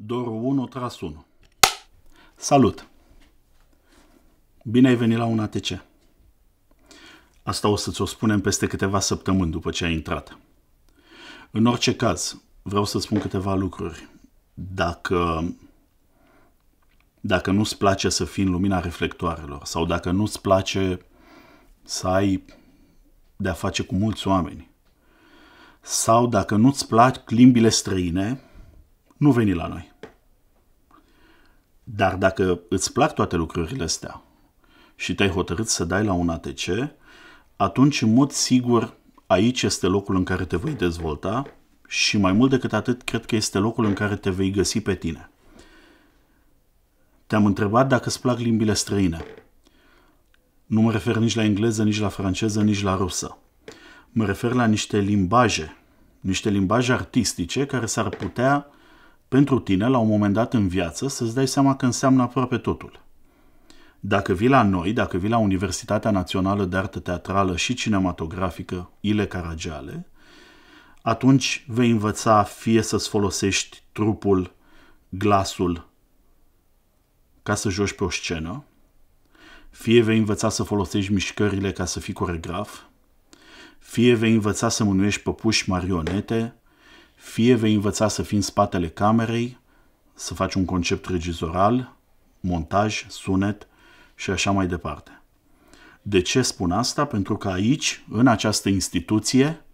Doru 1 tras 1. Salut! Bine ai venit la un ATC. Asta o să ți-o spunem peste câteva săptămâni după ce ai intrat. În orice caz, vreau să spun câteva lucruri. Dacă, dacă nu-ți place să fii în lumina reflectoarelor sau dacă nu-ți place să ai de a face cu mulți oameni sau dacă nu-ți plac limbile străine, nu veni la noi. Dar dacă îți plac toate lucrurile astea și te-ai hotărât să dai la un ATC, atunci în mod sigur aici este locul în care te vei dezvolta și mai mult decât atât cred că este locul în care te vei găsi pe tine. Te-am întrebat dacă îți plac limbile străine. Nu mă refer nici la engleză, nici la franceză, nici la rusă. Mă refer la niște limbaje, niște limbaje artistice care s-ar putea pentru tine, la un moment dat în viață, să-ți dai seama că înseamnă aproape totul. Dacă vii la noi, dacă vii la Universitatea Națională de Artă Teatrală și Cinematografică Ile Caragiale, atunci vei învăța fie să-ți folosești trupul, glasul ca să joci pe o scenă, fie vei învăța să folosești mișcările ca să fii coregraf, fie vei învăța să mânuiești păpuși marionete, fie vei învăța să fii în spatele camerei, să faci un concept regizoral, montaj, sunet și așa mai departe. De ce spun asta? Pentru că aici, în această instituție,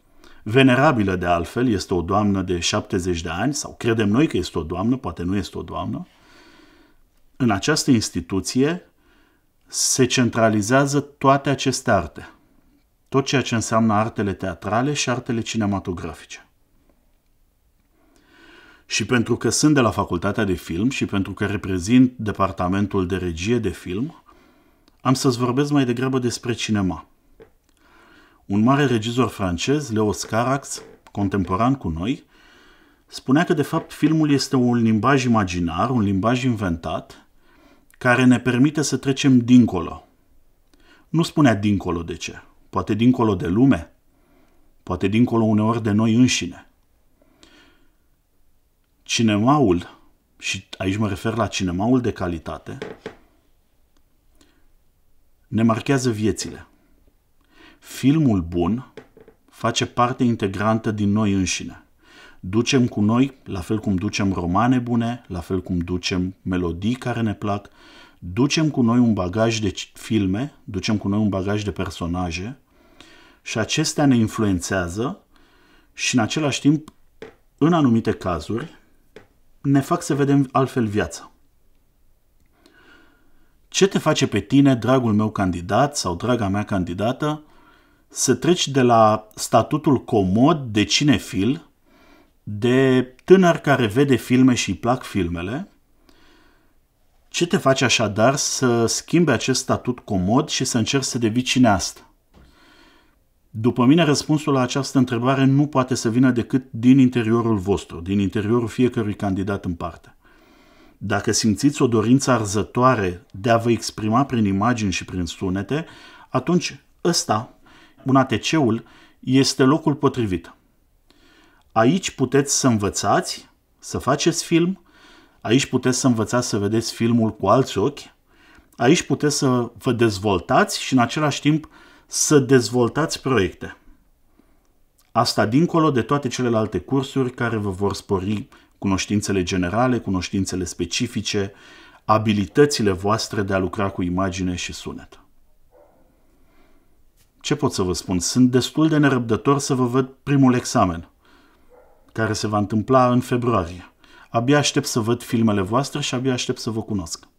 venerabilă de altfel, este o doamnă de 70 de ani, sau credem noi că este o doamnă, poate nu este o doamnă, în această instituție se centralizează toate aceste arte. Tot ceea ce înseamnă artele teatrale și artele cinematografice și pentru că sunt de la facultatea de film și pentru că reprezint departamentul de regie de film, am să-ți vorbesc mai degrabă despre cinema. Un mare regizor francez, Leo Scarax, contemporan cu noi, spunea că de fapt filmul este un limbaj imaginar, un limbaj inventat, care ne permite să trecem dincolo. Nu spunea dincolo de ce, poate dincolo de lume, poate dincolo uneori de noi înșine – cinemaul, și aici mă refer la cinemaul de calitate, ne marchează viețile. Filmul bun face parte integrantă din noi înșine. Ducem cu noi, la fel cum ducem romane bune, la fel cum ducem melodii care ne plac, ducem cu noi un bagaj de filme, ducem cu noi un bagaj de personaje și acestea ne influențează și în același timp, în anumite cazuri, ne fac să vedem altfel viața. Ce te face pe tine, dragul meu candidat sau draga mea candidată, să treci de la statutul comod de cinefil, de tânăr care vede filme și îi plac filmele, ce te face așadar să schimbi acest statut comod și să încerci să devii cineast? După mine, răspunsul la această întrebare nu poate să vină decât din interiorul vostru, din interiorul fiecărui candidat în parte. Dacă simțiți o dorință arzătoare de a vă exprima prin imagini și prin sunete, atunci ăsta, un ATC-ul, este locul potrivit. Aici puteți să învățați, să faceți film, aici puteți să învățați să vedeți filmul cu alți ochi, aici puteți să vă dezvoltați și în același timp să dezvoltați proiecte. Asta dincolo de toate celelalte cursuri care vă vor spori cunoștințele generale, cunoștințele specifice, abilitățile voastre de a lucra cu imagine și sunet. Ce pot să vă spun? Sunt destul de nerăbdător să vă văd primul examen, care se va întâmpla în februarie. Abia aștept să văd filmele voastre și abia aștept să vă cunosc.